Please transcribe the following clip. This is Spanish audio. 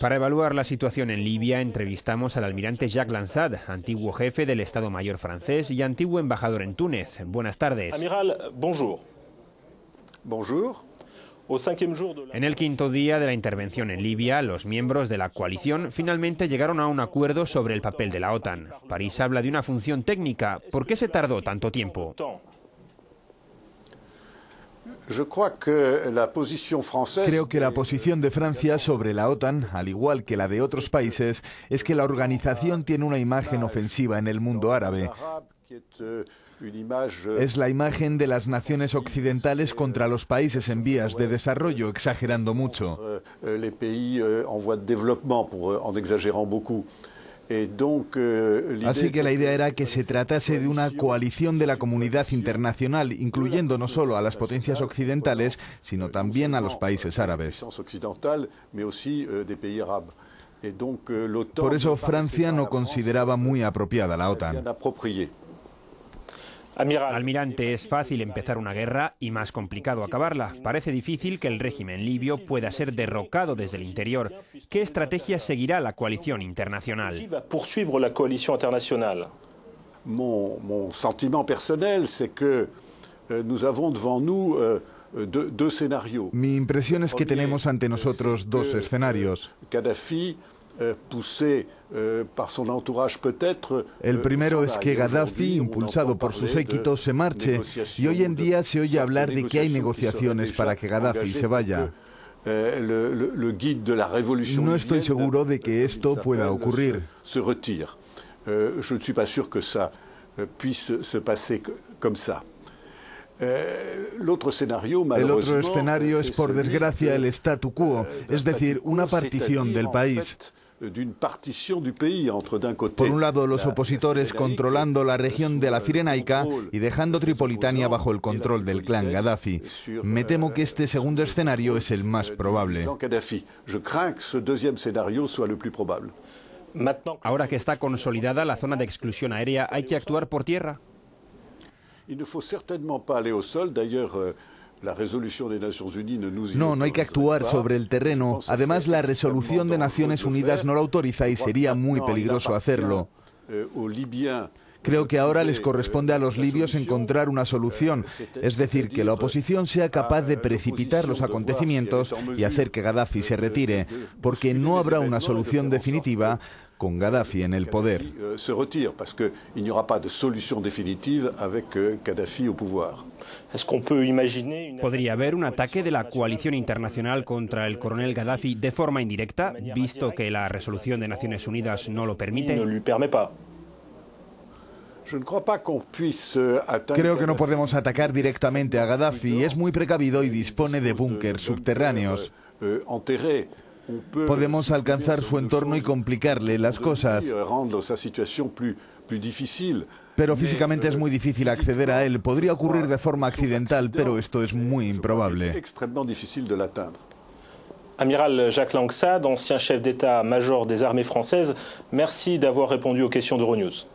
Para evaluar la situación en Libia, entrevistamos al almirante Jacques Lansad, antiguo jefe del Estado Mayor francés y antiguo embajador en Túnez. Buenas tardes. En el quinto día de la intervención en Libia, los miembros de la coalición finalmente llegaron a un acuerdo sobre el papel de la OTAN. París habla de una función técnica. ¿Por qué se tardó tanto tiempo? Creo que la posición de Francia sobre la OTAN, al igual que la de otros países, es que la organización tiene una imagen ofensiva en el mundo árabe. Euh, euh, es la imagen de las naciones euh, occidentales contra los países en vías de desarrollo, exagerando mucho. Eh, eh, Así que la idea era que se tratase de una coalición de la comunidad internacional, incluyendo no solo a las potencias occidentales, sino también a los países árabes. Eh, Por eso Francia no consideraba muy apropiada la OTAN. Almirante, es fácil empezar una guerra y más complicado acabarla. Parece difícil que el régimen libio pueda ser derrocado desde el interior. ¿Qué estrategia seguirá la coalición internacional? Mi impresión es que tenemos ante nosotros dos escenarios. Euh, euh, el euh, primero es que Gaddafi, impulsado por sus équitos, se marche y hoy en día se oye hablar de que hay negociaciones para que Gaddafi se vaya. No estoy seguro de que esto pueda ocurrir. Je ne suis pas sûr que ça puisse se passer comme ça. El otro escenario es, por desgracia, el statu quo, es decir, una partición del país. Por un lado, los opositores controlando la región de la Cirenaica y dejando Tripolitania bajo el control del clan Gaddafi. Me temo que este segundo escenario es el más probable. Ahora que está consolidada la zona de exclusión aérea, hay que actuar por tierra. No, no hay que actuar sobre el terreno. Además, la resolución de Naciones Unidas no la autoriza y sería muy peligroso hacerlo. Eh, Creo que ahora eh, les corresponde a los libios encontrar una eh, solución, es decir, que la oposición sea capaz de precipitar los acontecimientos y hacer que Gaddafi se retire, porque no habrá una solución definitiva con Gaddafi en el poder. ¿Podría haber un ataque de la coalición internacional contra el coronel Gaddafi de forma indirecta, visto que la resolución de Naciones Unidas no lo permite? Euh, Creo que no podemos atacar directamente a Gaddafi. Es muy precavido y dispone de búnkers subterráneos. Euh, euh, podemos alcanzar su entorno y complicarle las cosas. Pero físicamente es euh, muy difícil acceder a él. Podría ocurrir de forma accidental, pero esto es muy improbable. Amiral Jacques Langsade, ancien chef d'État-major des armées françaises, merci d'avoir répondu aux questions d'Euronews.